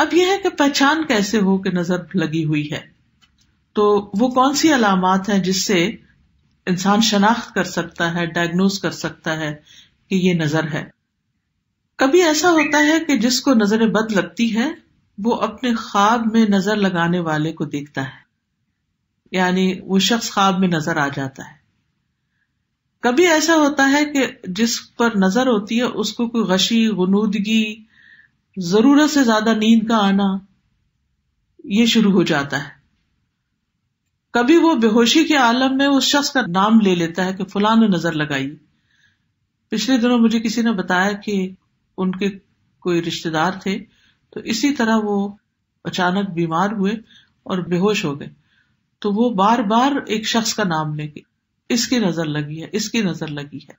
अब यह है कि पहचान कैसे हो कि नजर लगी हुई है तो वो कौन सी अलामत है जिससे इंसान शनाख्त कर सकता है डायग्नोज कर सकता है कि ये नजर है कभी ऐसा होता है कि जिसको नजर बद लगती है वो अपने ख्वाब में नजर लगाने वाले को देखता है यानी वो शख्स ख्वाब में नजर आ जाता है कभी ऐसा होता है कि जिस पर नजर होती है उसको कोई गशी गनूदगी जरूरत से ज्यादा नींद का आना ये शुरू हो जाता है कभी वो बेहोशी के आलम में उस शख्स का नाम ले लेता है कि फुला ने नजर लगाई पिछले दिनों मुझे किसी ने बताया कि उनके कोई रिश्तेदार थे तो इसी तरह वो अचानक बीमार हुए और बेहोश हो गए तो वो बार बार एक शख्स का नाम लेके इसकी नजर लगी है इसकी नजर लगी है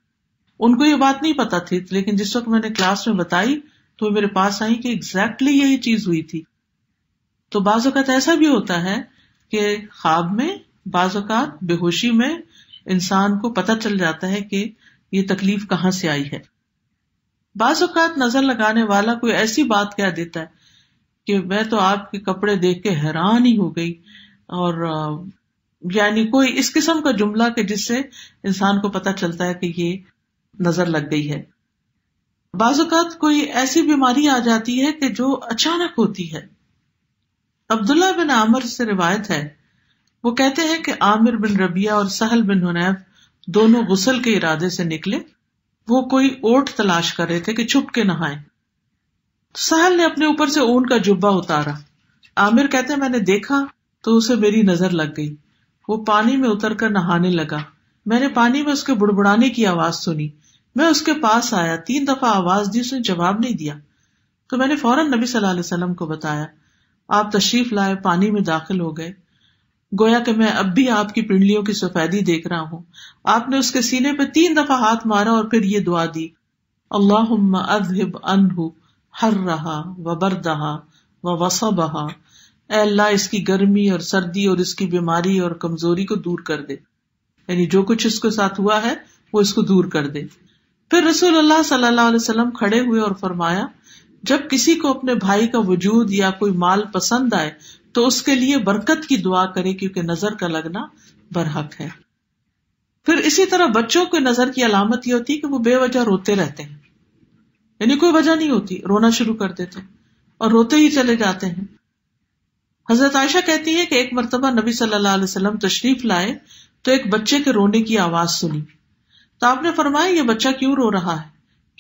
उनको ये बात नहीं पता थी लेकिन जिस वक्त मैंने क्लास में बताई तो मेरे पास आई कि एग्जैक्टली यही चीज हुई थी तो बाजत ऐसा भी होता है कि खाब में बाज़ात बेहोशी में इंसान को पता चल जाता है कि ये तकलीफ कहाँ से आई है बाज़ात नजर लगाने वाला कोई ऐसी बात कह देता है कि मैं तो आपके कपड़े देख के हैरान ही हो गई और यानी कोई इस किस्म का जुमला के जिससे इंसान को पता चलता है कि ये नजर लग गई है बाज़ात कोई ऐसी बीमारी आ जाती है कि जो अचानक होती है अब्दुल्ला बिन आमिर से रिवायत है वो कहते हैं कि आमिर बिन रबिया और सहल बिन हुनैफ दोनों गुसल के इरादे से निकले वो कोई ओट तलाश कर रहे थे कि छुप के नहाए सहल ने अपने ऊपर से ऊन का जुब्बा उतारा आमिर कहते हैं मैंने देखा तो उसे मेरी नजर लग गई वो पानी में उतर कर नहाने लगा मैंने पानी में उसके बुड़बुड़ाने की आवाज सुनी मैं उसके पास आया तीन दफा आवाज दी उसने जवाब नहीं दिया तो मैंने फौरन नबी सल्लल्लाहु अलैहि वसल्लम को बताया आप तशरीफ लाए पानी में दाखिल हो गए गोया कि मैं अब भी आपकी पिंडलियों की सफेदी देख रहा हूँ आपने उसके सीने पर तीन दफा हाथ मारा और फिर ये दुआ दी अल्लाह अजहिब अनहू हर रहा व बरदहा व वसबहा अल्लाह इसकी गर्मी और सर्दी और इसकी बीमारी और कमजोरी को दूर कर दे यानी जो कुछ इसके साथ हुआ है वो इसको दूर कर दे फिर रसूल अल्लाह सल्लल्लाहु अलैहि वसल्लम खड़े हुए और फरमाया जब किसी को अपने भाई का वजूद या कोई माल पसंद आए तो उसके लिए बरकत की दुआ करे क्योंकि नजर का लगना बरहक है फिर इसी तरह बच्चों को नजर की अलामत ये होती है कि वो बेवजह रोते रहते हैं यानी कोई वजह नहीं होती रोना शुरू कर देते और रोते ही चले जाते हैं हजरत आयशा कहती है कि एक मरतबा नबी सल्लल्लाहु अलैहि वसल्लम तशरीफ लाए तो एक बच्चे के रोने की आवाज सुनी तो आपने फरमाया ये बच्चा क्यों रो रहा है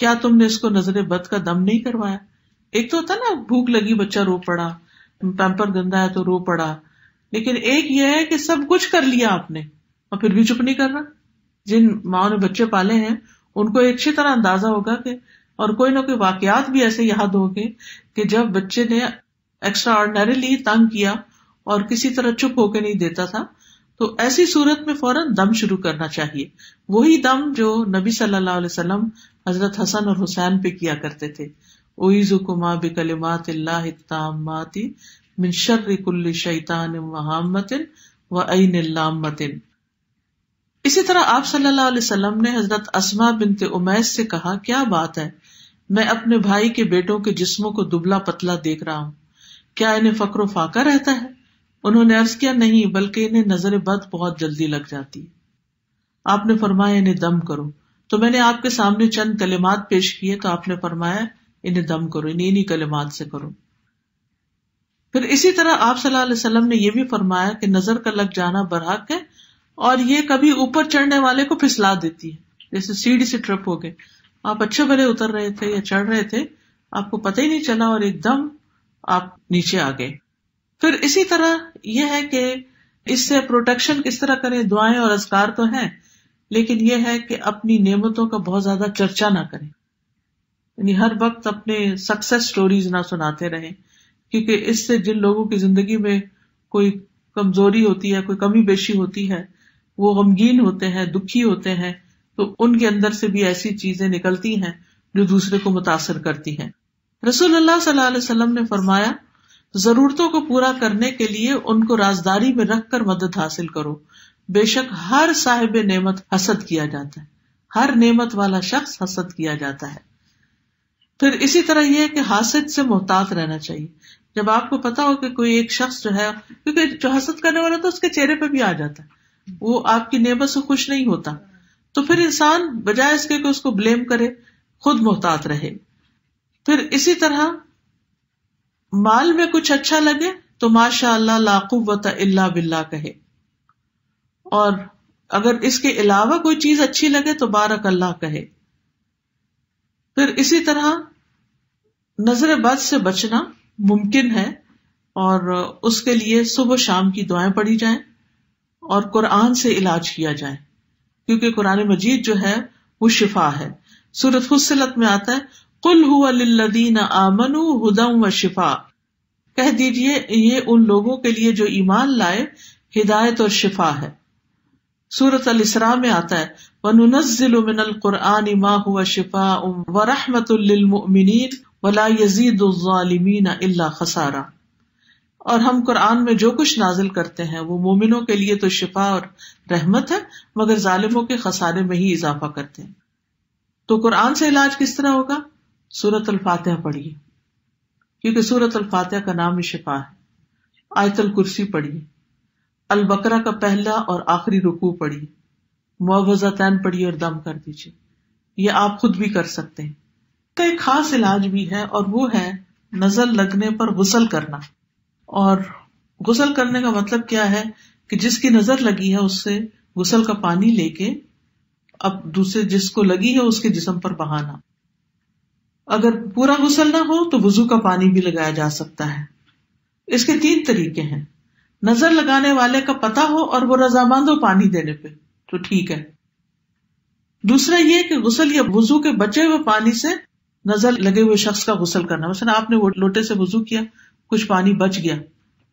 क्या तुमने इसको नजर बद का दम नहीं करवाया एक तो होता ना भूख लगी बच्चा रो पड़ा पैम्पर गंदा है तो रो पड़ा लेकिन एक यह है कि सब कुछ कर लिया आपने और फिर भी चुप नहीं कर रहा जिन माओ ने बच्चे पाले हैं उनको अच्छी तरह अंदाजा होगा कि और कोई ना कोई वाकयात भी ऐसे याद हो गए कि जब बच्चे ने एक्स्ट्रा ऑर्डनरीली तंग किया और किसी तरह चुप होके नहीं देता था तो ऐसी सूरत में फौरन दम शुरू करना चाहिए वही दम जो नबी सल्लल्लाहु अलैहि वसल्लम हजरत हसन और हुसैन पे किया करते थे इसी तरह आप सल्लल्लाहु अलैहि वसल्लम ने हजरत असमा बिनते उमैस से कहा क्या बात है मैं अपने भाई के बेटों के जिस्मों को दुबला पतला देख रहा हूँ क्या इन्हें फक्र फाका रहता है उन्होंने अर्ज किया नहीं बल्कि इन्हें नजर बद बहुत जल्दी लग जाती है आपने फरमाया इन्हें दम करो तो मैंने आपके सामने चंद कलेमात पेश किए तो आपने फरमाया इन्हें दम करो इन्हें इन्हीं कलेमात से करो फिर इसी तरह आप सल्लल्लाहु अलैहि वसल्लम ने यह भी फरमाया कि नजर का लग जाना बरहक है और ये कभी ऊपर चढ़ने वाले को फिसला देती है जैसे सीढ़ी से ट्रप हो गए आप अच्छे भले उतर रहे थे या चढ़ रहे थे आपको पता ही नहीं चला और एकदम आप नीचे आ गए फिर इसी तरह यह है कि इससे प्रोटेक्शन किस तरह करें दुआएं और अजकार तो हैं लेकिन यह है कि अपनी नेमतों का बहुत ज्यादा चर्चा ना करें यानी हर वक्त अपने सक्सेस स्टोरीज ना सुनाते रहें क्योंकि इससे जिन लोगों की जिंदगी में कोई कमजोरी होती है कोई कमी बेशी होती है वो गमगीन होते हैं दुखी होते हैं तो उनके अंदर से भी ऐसी चीजें निकलती हैं जो दूसरे को मुतासर करती हैं रसूल सल्लल्लाहु अलैहि वसल्लम ने फरमाया जरूरतों को पूरा करने के लिए उनको राजदारी में रखकर मदद हासिल करो बेशक हर साहिब नेमत हसद किया जाता है हर नेमत वाला शख्स हसद किया जाता है फिर इसी तरह यह कि हासिद से मोहतात रहना चाहिए जब आपको पता हो कि कोई एक शख्स जो है क्योंकि जो हसद करने वाला तो उसके चेहरे पर भी आ जाता है वो आपकी नेमत से खुश नहीं होता तो फिर इंसान बजाय इसके कि उसको ब्लेम करे खुद मोहतात रहे फिर इसी तरह माल में कुछ अच्छा लगे तो माशा अल्लाह लाकुवत इल्ला बिल्ला कहे और अगर इसके अलावा कोई चीज अच्छी लगे तो बारक अल्लाह कहे फिर इसी तरह नजर बद से बचना मुमकिन है और उसके लिए सुबह शाम की दुआएं पढ़ी जाए और कुरान से इलाज किया जाए क्योंकि कुरान मजीद जो है वो शिफा है सूरत खुद में आता है कुल हुआ आमन आमनु व शिफा कह दीजिए ये उन लोगों के लिए जो ईमान लाए हिदायत और शिफा है सूरत अल इसरा में आता है वनुनजिल मिनल कुरआन मा हुआ शिफा व रहमतुल्लिलमुमिनीन वला यजीदुज़ालिमीन इल्ला खसारा और हम कुरान में जो कुछ नाजिल करते हैं वो मोमिनों के लिए तो शिफा और रहमत है मगर जालिमों के खसारे में ही इजाफा करते हैं तो कुरान से इलाज किस तरह होगा सूरत अलफातह पढ़िए क्योंकि सूरत अल का नाम ही शिफा है आयतल कुर्सी पढ़िए अल का पहला और आखिरी रुकू पढ़िए तैन पढ़िए और दम कर दीजिए ये आप खुद भी कर सकते हैं का तो एक खास इलाज भी है और वो है नजर लगने पर गुसल करना और गुसल करने का मतलब क्या है कि जिसकी नजर लगी है उससे गुसल का पानी लेके अब दूसरे जिसको लगी है उसके जिसम पर बहाना अगर पूरा गुसल ना हो तो वजू का पानी भी लगाया जा सकता है इसके तीन तरीके हैं नजर लगाने वाले का पता हो और वो रजामंद हो पानी देने पे तो ठीक है दूसरा ये कि गुसल या वजू के बचे हुए पानी से नजर लगे हुए शख्स का गुसल करना वैसे ना आपने वो लोटे से वजू किया कुछ पानी बच गया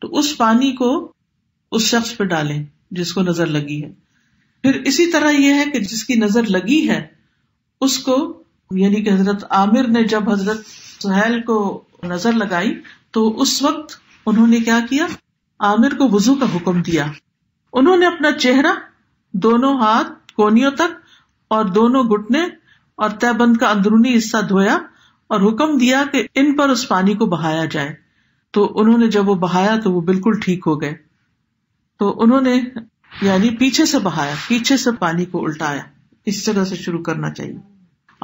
तो उस पानी को उस शख्स पे डालें जिसको नजर लगी है फिर इसी तरह यह है कि जिसकी नजर लगी है उसको यानी कि हजरत आमिर ने जब हजरत सुहेल को नजर लगाई तो उस वक्त उन्होंने क्या किया आमिर को वजू का हुक्म दिया उन्होंने अपना चेहरा दोनों हाथ कोनियों तक और दोनों घुटने और तयबंद का अंदरूनी हिस्सा धोया और हुक्म दिया कि इन पर उस पानी को बहाया जाए तो उन्होंने जब वो बहाया तो वो बिल्कुल ठीक हो गए तो उन्होंने यानी पीछे से बहाया पीछे से पानी को उल्टाया इस जगह से शुरू करना चाहिए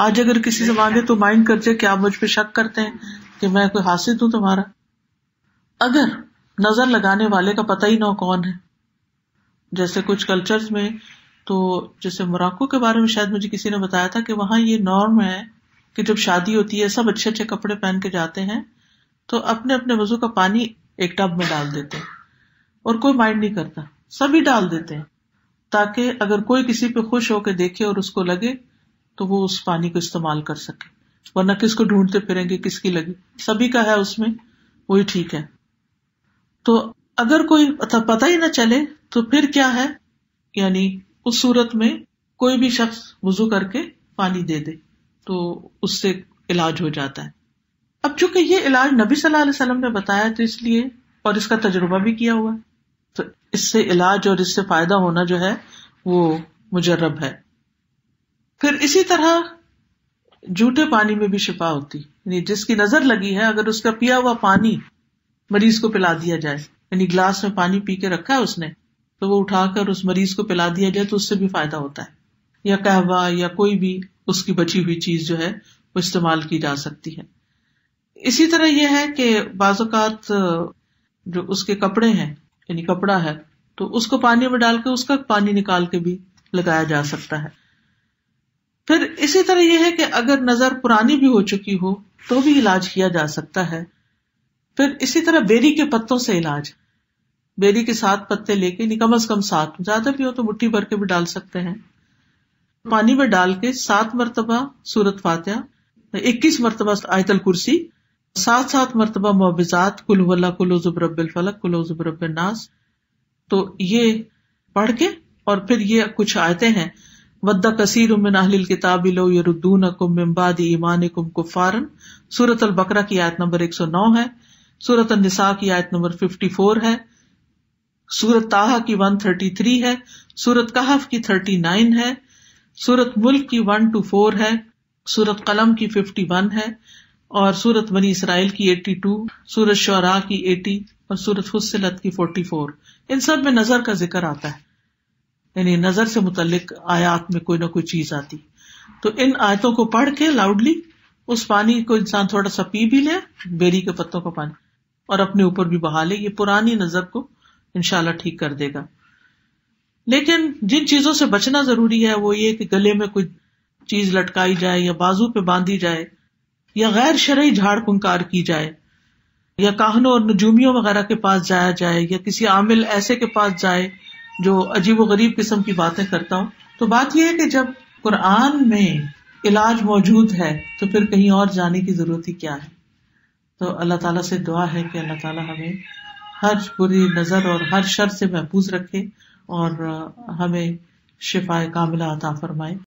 आज अगर किसी से मांगे तो माइंड कर जाए कि आप मुझ पर शक करते हैं कि मैं कोई हासिल हूं तुम्हारा अगर नजर लगाने वाले का पता ही ना कौन है जैसे कुछ कल्चर में तो जैसे मोराको के बारे में शायद मुझे किसी ने बताया था कि वहां ये नॉर्म है कि जब शादी होती है सब अच्छे अच्छे कपड़े पहन के जाते हैं तो अपने अपने वजू का पानी एक टब में डाल देते हैं और कोई माइंड नहीं करता सभी डाल देते हैं ताकि अगर कोई किसी पे खुश होकर देखे और उसको लगे तो वो उस पानी को इस्तेमाल कर सके वरना किसको ढूंढते फिरेंगे किसकी लगी सभी का है उसमें वही ठीक है तो अगर कोई पता ही ना चले तो फिर क्या है यानी उस सूरत में कोई भी शख्स वजू करके पानी दे दे तो उससे इलाज हो जाता है अब चूंकि ये इलाज नबी सल्लल्लाहु अलैहि वसल्लम ने बताया तो इसलिए और इसका तजुर्बा भी किया हुआ तो इससे इलाज और इससे फायदा होना जो है वो मुजरब है फिर इसी तरह जूठे पानी में भी शिफा होती यानी जिसकी नजर लगी है अगर उसका पिया हुआ पानी मरीज को पिला दिया जाए यानी ग्लास में पानी पी के रखा है उसने तो वो उठाकर उस मरीज को पिला दिया जाए तो उससे भी फायदा होता है या कहवा या कोई भी उसकी बची हुई चीज जो है वो इस्तेमाल की जा सकती है इसी तरह यह है कि बाजात जो उसके कपड़े हैं यानी कपड़ा है तो उसको पानी में डालकर उसका पानी निकाल के भी लगाया जा सकता है फिर इसी तरह यह है कि अगर नजर पुरानी भी हो चुकी हो तो भी इलाज किया जा सकता है फिर इसी तरह बेरी के पत्तों से इलाज बेरी के सात पत्ते लेके कम अज कम सात ज्यादा भी हो तो मुठ्ठी भर के भी डाल सकते हैं पानी में डाल के सात मरतबा सूरत फातिहा इक्कीस मरतबा आयतल कुर्सी सात सात मरतबा मोबिजात कुल्ला कुलजुबरबिल फलक कुलजुबरबिल नास तो ये पढ़ के और फिर ये कुछ आयते हैं वद्दा कसीर उमिन अहलिल किताबी लो यरुद्दून कुम इम्बादी ईमान कुम कुफारन सूरत अल बकरा की आयत नंबर 109 है सूरत निसा की आयत नंबर 54 है सूरत ताहा की 133 है सूरत कहफ की 39 है सूरत मुल्क की 124 है सूरत कलम की 51 है और सूरत बनी इसराइल की 82 सूरत शरा की 80 और सूरत फुसलत की 44 इन सब में नजर का जिक्र आता है यानी नजर से मुतलक आयात में कोई ना कोई चीज आती तो इन आयतों को पढ़ के लाउडली उस पानी को इंसान थोड़ा सा पी भी ले बेरी के पत्तों का पानी और अपने ऊपर भी बहा ले ये पुरानी नजर को इनशाला ठीक कर देगा लेकिन जिन चीजों से बचना जरूरी है वो ये कि गले में कोई चीज लटकाई जाए या बाजू पे बांधी जाए या गैर शरय झाड़ पुंकार की जाए या काहनों और नजूमियों वगैरह के पास जाया जाए या किसी आमिल ऐसे के पास जाए जो अजीब गरीब किस्म की बातें करता हो तो बात यह है कि जब कुरान में इलाज मौजूद है तो फिर कहीं और जाने की जरूरत ही क्या है तो अल्लाह ताला से दुआ है कि अल्लाह ताला हमें हर बुरी नजर और हर शर से महफूज रखे और हमें शिफाय कामिला अता फरमाए